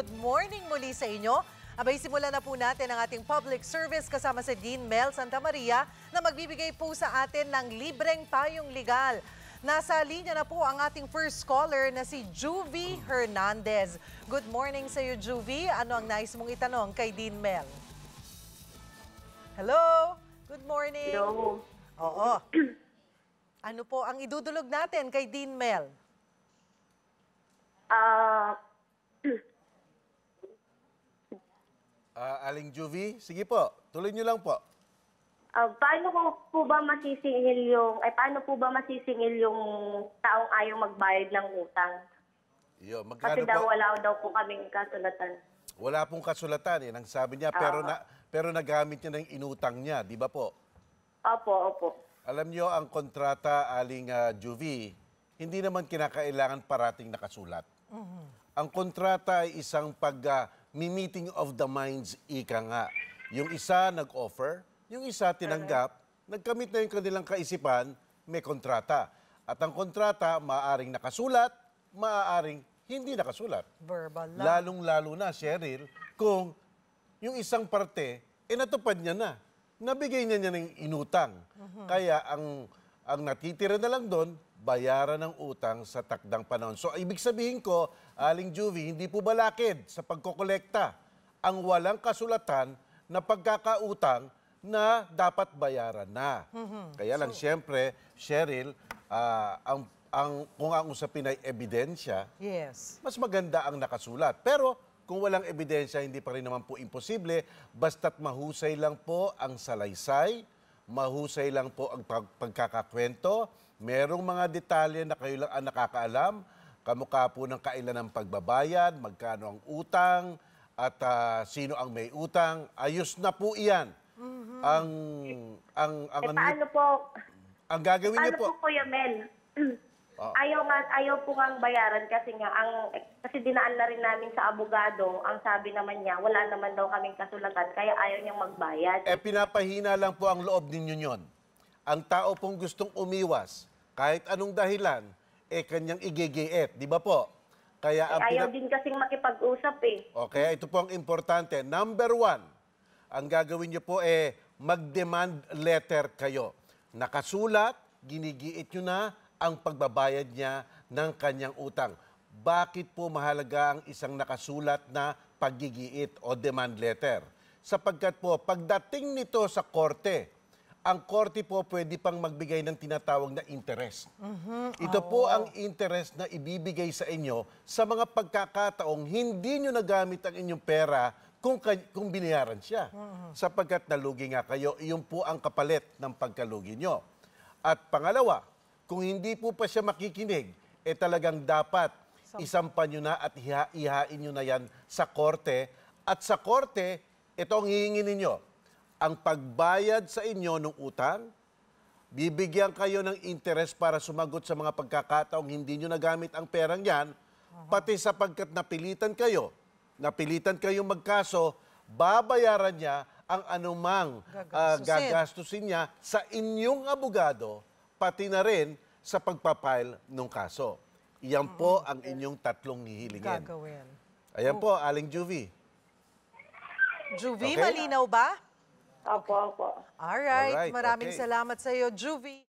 Good morning muli sa inyo. Abay, simulan na po natin ang ating public service kasama si Dean Mel Santa Maria na magbibigay po sa atin ng libreng payong legal. Nasa linya na po ang ating first caller na si Juvie Hernandez. Good morning sa iyo, Juvie. Ano ang nais mong itanong kay Dean Mel? Hello? Good morning. Hello. Oo. Ano po ang idudulog natin kay Dean Mel? Aling Juvie. Sige po, tuloy niyo lang po. Uh, paano ko po ba masisingil yung, ay eh, paano po ba masisingil yung taong ayaw magbayad ng utang? Yo, magkano Kasi daw wala daw po kaming kasulatan. Wala pong kasulatan, eh, nang sabi niya, pero, Oo. na, pero nagamit niya na yung inutang niya, di ba po? Opo, opo. Alam niyo, ang kontrata, Aling uh, Juvie, hindi naman kinakailangan parating nakasulat. Mm-hmm. Ang kontrata ay isang pag, ah, meeting of the minds, ika nga. Yung isa nag-offer, yung isa tinanggap, nagkamit na yung kanilang kaisipan, may kontrata. At ang kontrata, maaaring nakasulat, maaaring hindi nakasulat. Verbal lang. Lalong-lalo na, Cheryl, kung yung isang parte, eh natupad niya na. Nabigay niya niya ng inutang. Uh-huh. Kaya ang, ang natitira na lang doon, bayaran ng utang sa takdang panahon. So ibig sabihin ko, Aling Juvie, hindi po balakid sa pagkokolekta ang walang kasulatan na pagkakautang na dapat bayaran na. Mm-hmm. Kaya lang, so, siyempre, Cheryl, uh, ang, ang, kung ang usapin ay ebidensya, yes. mas maganda ang nakasulat. Pero kung walang ebidensya, hindi pa rin naman po imposible. Basta't mahusay lang po ang salaysay, mahusay lang po ang pag- pagkakakwento, Merong mga detalye na kayo lang ang nakakaalam, kamukha po ng kailan ang pagbabayad, magkano ang utang, at uh, sino ang may utang. Ayos na po iyan. Mm-hmm. Ang, ang, ang, eh, ano paano po? Ang gagawin niyo po? Paano po, Kuya Mel? Oh. Ayaw nga, ayaw po ngang bayaran kasi nga ang kasi dinaan na rin namin sa abogado, ang sabi naman niya, wala naman daw kaming kasulatan kaya ayaw niyang magbayad. Eh pinapahina lang po ang loob ninyo niyon. Ang tao pong gustong umiwas, kahit anong dahilan, eh kanyang igigiit, di ba po? Kaya ang eh, ayaw din kasing makipag-usap eh. Okay, ito po ang importante. Number one, ang gagawin niyo po eh mag-demand letter kayo. Nakasulat, ginigiit nyo na ang pagbabayad niya ng kanyang utang. Bakit po mahalaga ang isang nakasulat na pagigiit o demand letter? Sapagkat po, pagdating nito sa korte, ang korte po pwede pang magbigay ng tinatawag na interest. Mm-hmm. Ito oh. po ang interest na ibibigay sa inyo sa mga pagkakataong hindi nyo nagamit ang inyong pera kung, kung binayaran siya. Mm-hmm. Sapagkat nalugi nga kayo, iyon po ang kapalit ng pagkalugi nyo. At pangalawa, kung hindi po pa siya makikinig, eh talagang dapat so, isampan nyo na at iha ihain nyo na yan sa korte. At sa korte, ito ang hihingin ninyo ang pagbayad sa inyo ng utang? Bibigyan kayo ng interest para sumagot sa mga pagkakataong hindi nyo nagamit ang perang yan, pati sapagkat napilitan kayo, napilitan kayong magkaso, babayaran niya ang anumang uh, gagastusin niya sa inyong abogado, pati na rin sa pagpapile ng kaso. Iyan po ang inyong tatlong hihilingin. Ayan oh. po, Aling Juvie. Juvie, okay? malinaw ba? Opo, opo. Alright, Alright, maraming okay. salamat sa iyo, Juvie.